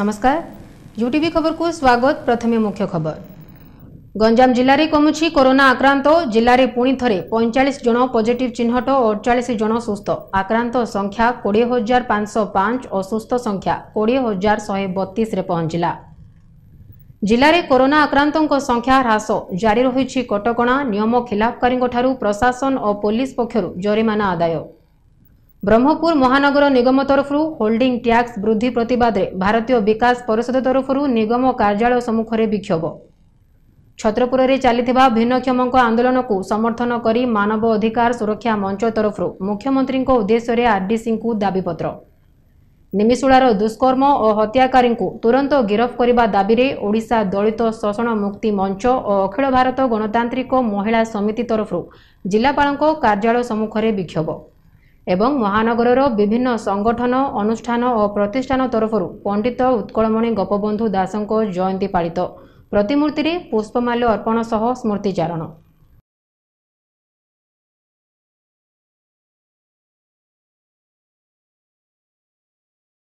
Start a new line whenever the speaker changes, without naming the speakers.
ନମସ୍କାର ୟୁଟିଭି ଖବରକୁ ସ୍ୱାଗତ ପ୍ରଥମେ ମୁଖ୍ୟ ଖବର ଗଞ୍ଜାମ ଜିଲ୍ଲାରେ କମୁଛି କରୋନା ଆକ୍ରାନ୍ତ ଜିଲ୍ଲାରେ ପୁଣି ଥରେ ପଇଁଚାଳିଶ ଜଣ ପଜିଟିଭ୍ ଚିହ୍ନଟ ଓ ଅଠଚାଳିଶ ଜଣ ସୁସ୍ଥ ଆକ୍ରାନ୍ତ ସଂଖ୍ୟା କୋଡ଼ିଏ ହଜାର ପାଞ୍ଚଶହ ପାଞ୍ଚ ଅସୁସ୍ଥ ସଂଖ୍ୟା କୋଡ଼ିଏ ହଜାର ଶହେ ବତିଶରେ ପହଞ୍ଚିଲା ଜିଲ୍ଲାରେ କରୋନା ଆକ୍ରାନ୍ତଙ୍କ ସଂଖ୍ୟା ହ୍ରାସ ଜାରି ରହିଛି କଟକଣା ନିୟମ ଖିଲାପକାରୀଙ୍କଠାରୁ ପ୍ରଶାସନ ଓ ପୋଲିସ ପକ୍ଷରୁ ଜରିମାନା ଆଦାୟ ବ୍ରହ୍ମପୁର ମହାନଗର ନିଗମ ତରଫରୁ ହୋଲ୍ଡିଂ ଟ୍ୟାକ୍ସ ବୃଦ୍ଧି ପ୍ରତିବାଦରେ ଭାରତୀୟ ବିକାଶ ପରିଷଦ ତରଫରୁ ନିଗମ କାର୍ଯ୍ୟାଳୟ ସମ୍ମୁଖରେ ବିକ୍ଷୋଭ ଛତ୍ରପୁରରେ ଚାଲିଥିବା ଭିନ୍ନକ୍ଷମଙ୍କ ଆନ୍ଦୋଳନକୁ ସମର୍ଥନ କରି ମାନବ ଅଧିକାର ସୁରକ୍ଷା ମଞ୍ଚ ତରଫରୁ ମୁଖ୍ୟମନ୍ତ୍ରୀଙ୍କ ଉଦ୍ଦେଶ୍ୟରେ ଆର୍ଡିସିଙ୍କୁ ଦାବିପତ୍ର ନିମିଶୁଳାର ଦୁଷ୍କର୍ମ ଓ ହତ୍ୟାକାରୀଙ୍କୁ ତୁରନ୍ତ ଗିରଫ କରିବା ଦାବିରେ ଓଡ଼ିଶା ଦଳିତ ଶୋଷଣ ମୁକ୍ତି ମଞ୍ଚ ଓ ଅଖିଳ ଭାରତ ଗଣତାନ୍ତ୍ରିକ ମହିଳା ସମିତି ତରଫରୁ ଜିଲ୍ଲାପାଳଙ୍କ କାର୍ଯ୍ୟାଳୟ ସମ୍ମୁଖରେ ବିକ୍ଷୋଭ ଏବଂ ମହାନଗରର ବିଭିନ୍ନ ସଂଗଠନ ଅନୁଷ୍ଠାନ ଓ ପ୍ରତିଷ୍ଠାନ ତରଫରୁ ପଣ୍ଡିତ ଉତ୍କଳମଣି ଗୋପବନ୍ଧୁ ଦାସଙ୍କ ଜୟନ୍ତୀ ପାଳିତ ପ୍ରତିମୂର୍ତ୍ତିରେ ପୁଷ୍ପମାଲ୍ୟ ଅର୍ପଣ ସହ ସ୍ମୃତିଚାରଣ